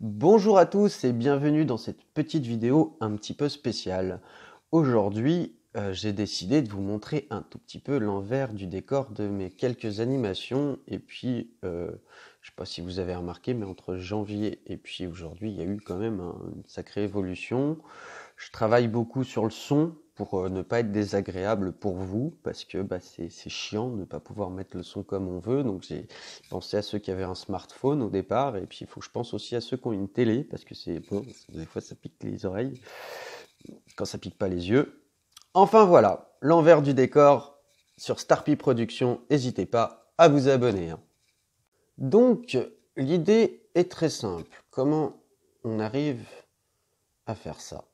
Bonjour à tous et bienvenue dans cette petite vidéo un petit peu spéciale. Aujourd'hui, euh, j'ai décidé de vous montrer un tout petit peu l'envers du décor de mes quelques animations. Et puis, euh, je ne sais pas si vous avez remarqué, mais entre janvier et puis aujourd'hui, il y a eu quand même une sacrée évolution. Je travaille beaucoup sur le son, pour euh, ne pas être désagréable pour vous, parce que bah, c'est chiant de ne pas pouvoir mettre le son comme on veut. Donc j'ai pensé à ceux qui avaient un smartphone au départ, et puis il faut que je pense aussi à ceux qui ont une télé, parce que c'est bon, des fois ça pique les oreilles, quand ça pique pas les yeux. Enfin voilà, l'envers du décor sur Starpy Productions, n'hésitez pas à vous abonner. Hein. Donc l'idée est très simple, comment on arrive à faire ça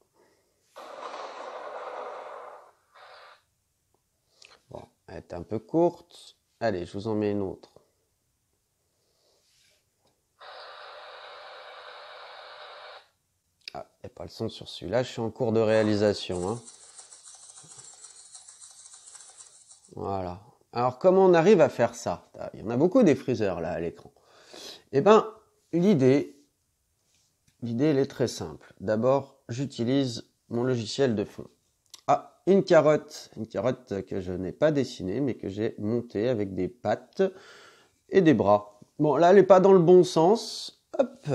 est un peu courte. Allez, je vous en mets une autre. Ah, il pas le son sur celui-là. Je suis en cours de réalisation. Hein. Voilà. Alors, comment on arrive à faire ça ah, Il y en a beaucoup des friseurs là à l'écran. Eh bien, l'idée, l'idée, elle est très simple. D'abord, j'utilise mon logiciel de fond une carotte, une carotte que je n'ai pas dessinée mais que j'ai montée avec des pattes et des bras. Bon, là, elle n'est pas dans le bon sens. Hop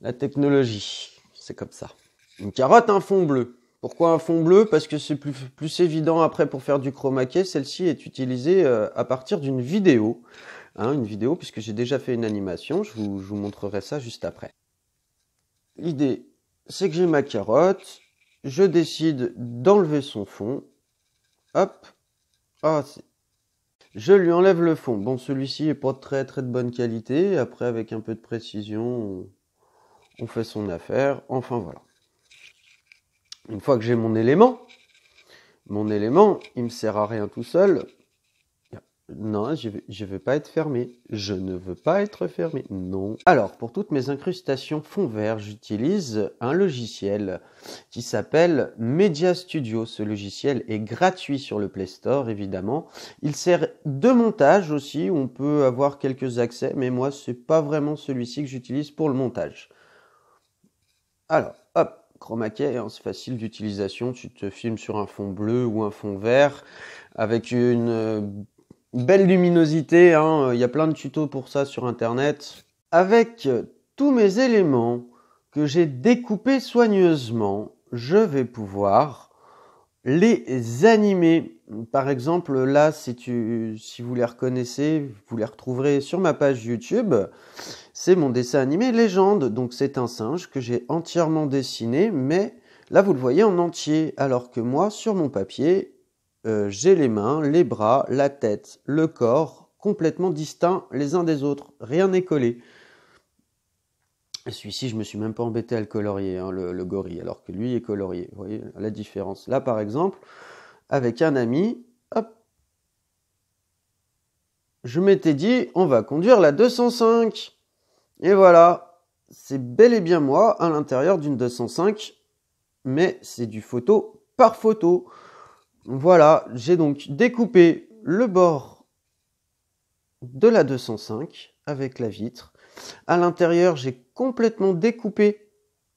La technologie, c'est comme ça. Une carotte, un fond bleu. Pourquoi un fond bleu Parce que c'est plus, plus, évident après pour faire du chroma Celle-ci est utilisée euh, à partir d'une vidéo. Hein, une vidéo, puisque j'ai déjà fait une animation. je vous montrerai ça juste après. L'idée, c'est que j'ai ma carotte je décide d'enlever son fond. Hop. Ah, je lui enlève le fond. Bon, celui-ci est pas très très de bonne qualité. Après, avec un peu de précision, on fait son affaire. Enfin, voilà. Une fois que j'ai mon élément, mon élément, il me sert à rien tout seul. Non, je ne veux, pas être fermé. Je ne veux pas être fermé. Non. Alors, pour toutes mes incrustations fond vert, j'utilise un logiciel qui s'appelle Media Studio. Ce logiciel est gratuit sur le Play Store, évidemment. Il sert de montage aussi. On peut avoir quelques accès, mais moi, ce n'est pas vraiment celui-ci que j'utilise pour le montage. Alors, hop. Chroma Key, hein, c'est facile d'utilisation. Tu te filmes sur un fond bleu ou un fond vert avec une euh, Belle luminosité, hein. il y a plein de tutos pour ça sur internet. Avec tous mes éléments que j'ai découpés soigneusement, je vais pouvoir les animer. Par exemple, là, si, tu, si vous les reconnaissez, vous les retrouverez sur ma page YouTube. C'est mon dessin animé Légende. Donc, c'est un singe que j'ai entièrement dessiné, mais là, vous le voyez en entier. Alors que moi, sur mon papier, euh, j'ai les mains, les bras, la tête, le corps complètement distincts les uns des autres. Rien n'est collé. Celui-ci, je me suis même pas embêté à le colorier, hein, le, gorille, alors que lui est colorié. Vous voyez la différence. Là, par exemple, avec un ami, hop, je m'étais dit, on va conduire la 205. Et voilà, c'est bel et bien moi à l'intérieur d'une 205, mais c'est du photo par photo. Voilà, j'ai donc découpé le bord de la 205 avec la vitre. À l'intérieur, j'ai complètement découpé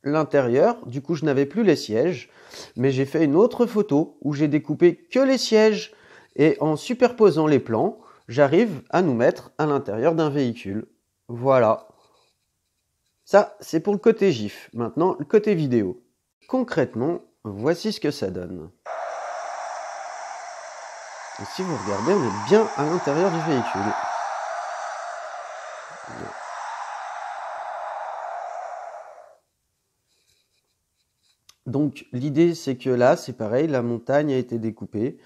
l'intérieur. Du coup, je n'avais plus les sièges, mais j'ai fait une autre photo où j'ai découpé que les sièges et en superposant les plans, j'arrive à nous mettre à l'intérieur d'un véhicule. Voilà. Ça, c'est pour le côté GIF. Maintenant, le côté vidéo. Concrètement, voici ce que ça donne si vous regardez, on est bien à l'intérieur du véhicule. Donc l'idée c'est que là c'est pareil, la montagne a été découpée,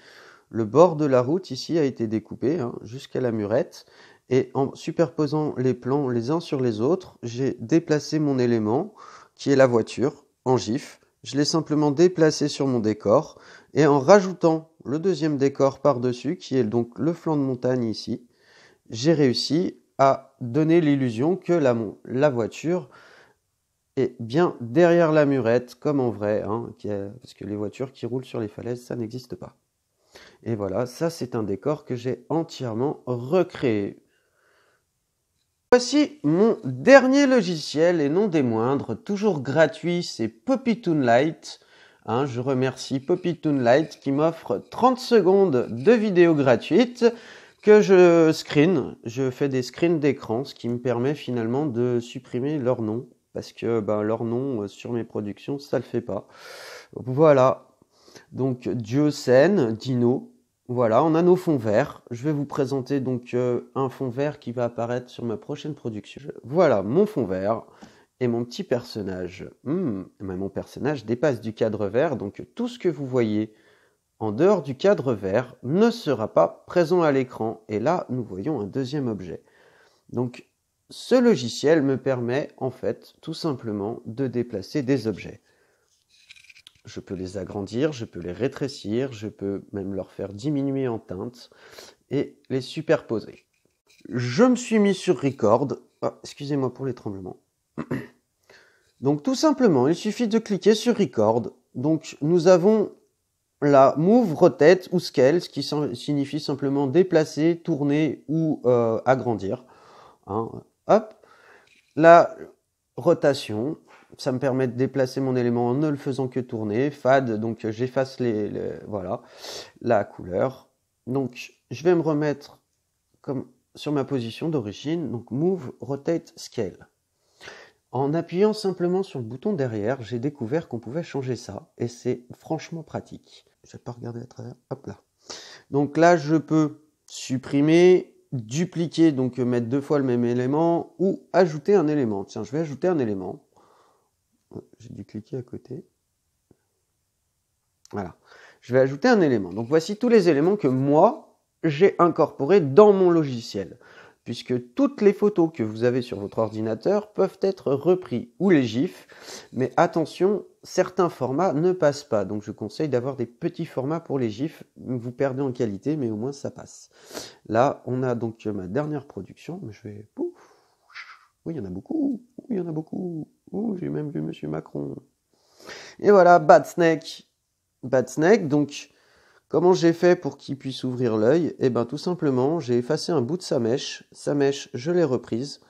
le bord de la route ici a été découpé hein, jusqu'à la murette, et en superposant les plans les uns sur les autres, j'ai déplacé mon élément qui est la voiture en GIF je l'ai simplement déplacé sur mon décor et en rajoutant le deuxième décor par-dessus, qui est donc le flanc de montagne ici, j'ai réussi à donner l'illusion que la, voiture est bien derrière la murette, comme en vrai, hein, parce que les voitures qui roulent sur les falaises, ça n'existe pas. Et voilà, ça c'est un décor que j'ai entièrement recréé. Voici mon dernier logiciel et non des moindres, toujours gratuit, c'est Toon Lite. Hein, je remercie Toon Light qui m'offre 30 secondes de vidéo gratuite que je screen. Je fais des screens d'écran, ce qui me permet finalement de supprimer leur nom parce que ben, leur nom euh, sur mes productions, ça le fait pas. Voilà. Donc Dieu Dino, voilà, on a nos fonds verts. Je vais vous présenter donc euh, un fond vert qui va apparaître sur ma prochaine production. Voilà mon fond vert et mon petit personnage. Hmm, mais mon personnage dépasse du cadre vert, donc tout ce que vous voyez en dehors du cadre vert ne sera pas présent à l'écran. Et là, nous voyons un deuxième objet. Donc ce logiciel me permet en fait tout simplement de déplacer des objets. Je peux les agrandir, je peux les rétrécir, je peux même leur faire diminuer en teinte et les superposer. Je me suis mis sur record. Ah, excusez-moi pour les tremblements. Donc tout simplement, il suffit de cliquer sur record. Donc nous avons la move, rotate ou scale, ce qui signifie simplement déplacer, tourner ou euh, agrandir. Hein, hop. La rotation, ça me permet de déplacer mon élément en ne le faisant que tourner. Fade, donc euh, j'efface les, voilà, la couleur. Donc je vais me remettre comme sur ma position d'origine, donc Move, Rotate, Scale. En appuyant simplement sur le bouton derrière, j'ai découvert qu'on pouvait changer ça, et c'est franchement pratique. Je vais pas regarder à travers. Hop là. Donc là, je peux supprimer, dupliquer, donc euh, mettre deux fois le même élément, ou ajouter un élément. Tiens, je vais ajouter un élément. J'ai dû cliquer à côté. Voilà. Je vais ajouter un élément. Donc voici tous les éléments que moi, j'ai incorporés dans mon logiciel. Puisque toutes les photos que vous avez sur votre ordinateur peuvent être reprises ou les GIFs. Mais attention, certains formats ne passent pas. Donc je conseille d'avoir des petits formats pour les GIFs. Vous perdez en qualité, mais au moins ça passe. Là, on a donc ma dernière production. Je vais... Oui, il y en a beaucoup. Oui, il y en a beaucoup. Oh, j'ai même vu Monsieur Macron. Et voilà, Bad Snake. Bad Snake, donc, comment j'ai fait pour qu'il puisse ouvrir l'œil Eh bien, tout simplement, j'ai effacé un bout de sa mèche. Sa mèche, je l'ai reprise.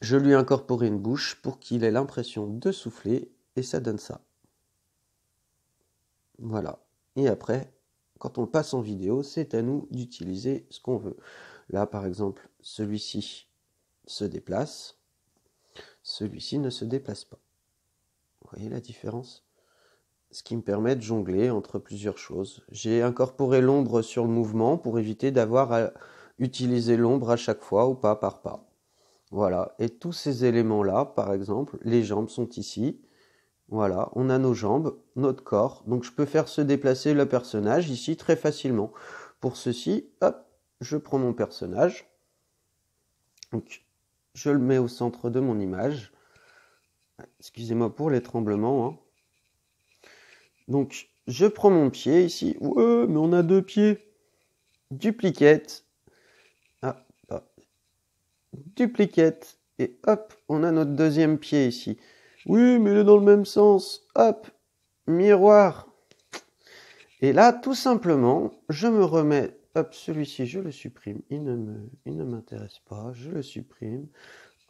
Je lui ai incorporé une bouche pour qu'il ait l'impression de souffler et ça donne ça. Voilà. Et après, quand on le passe en vidéo, c'est à nous d'utiliser ce qu'on veut. Là, par exemple, celui-ci, se déplace, celui-ci ne se déplace pas. Vous voyez la différence Ce qui me permet de jongler entre plusieurs choses. J'ai incorporé l'ombre sur le mouvement pour éviter d'avoir à utiliser l'ombre à chaque fois ou pas par pas. Voilà, et tous ces éléments-là, par exemple, les jambes sont ici. Voilà, on a nos jambes, notre corps. Donc je peux faire se déplacer le personnage ici très facilement. Pour ceci, hop, je prends mon personnage. Donc je le mets au centre de mon image. Excusez-moi pour les tremblements. Hein. Donc, je prends mon pied ici. Ouais, mais on a deux pieds. Dupliquette. Ah, bah. Dupliquette. Et hop, on a notre deuxième pied ici. Oui, mais il est dans le même sens. Hop, miroir. Et là, tout simplement, je me remets Hop, celui-ci, je le supprime. Il ne m'intéresse pas. Je le supprime.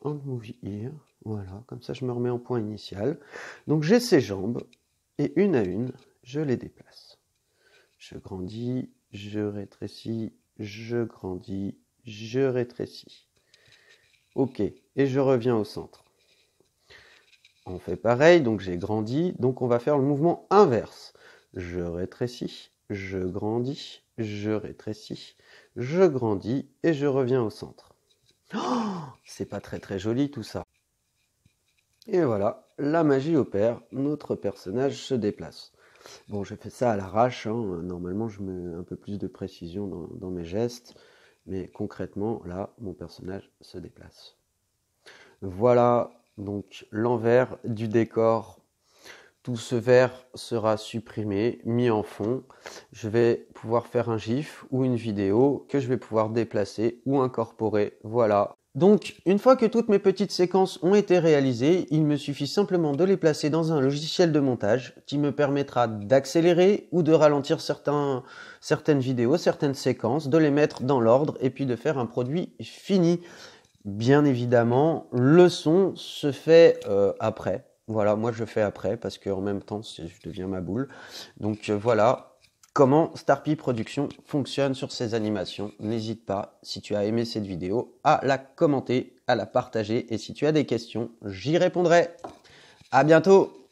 en move here. Voilà, comme ça, je me remets en point initial. Donc, j'ai ces jambes et une à une, je les déplace. Je grandis, je rétrécis, je grandis, je rétrécis. Ok, et je reviens au centre. On fait pareil, donc j'ai grandi, donc on va faire le mouvement inverse. Je rétrécis, je grandis, je rétrécis, je grandis et je reviens au centre. Oh, c'est pas très très joli tout ça. Et voilà, la magie opère, notre personnage se déplace. Bon, j'ai fait ça à l'arrache, hein. normalement je mets un peu plus de précision dans mes gestes, mais concrètement, là, mon personnage se déplace. Voilà donc l'envers du décor tout ce vert sera supprimé, mis en fond. Je vais pouvoir faire un GIF ou une vidéo que je vais pouvoir déplacer ou incorporer. Voilà. Donc, une fois que toutes mes petites séquences ont été réalisées, il me suffit simplement de les placer dans un logiciel de montage qui me permettra d'accélérer ou de ralentir certaines vidéos, certaines séquences, de les mettre dans l'ordre et puis de faire un produit fini. Bien évidemment, le son se fait euh, après voilà, moi je fais après parce qu'en même temps, je deviens ma boule. Donc euh, voilà comment Starpie Production fonctionne sur ses animations. N'hésite pas, si tu as aimé cette vidéo, à la commenter, à la partager et si tu as des questions, j'y répondrai. À bientôt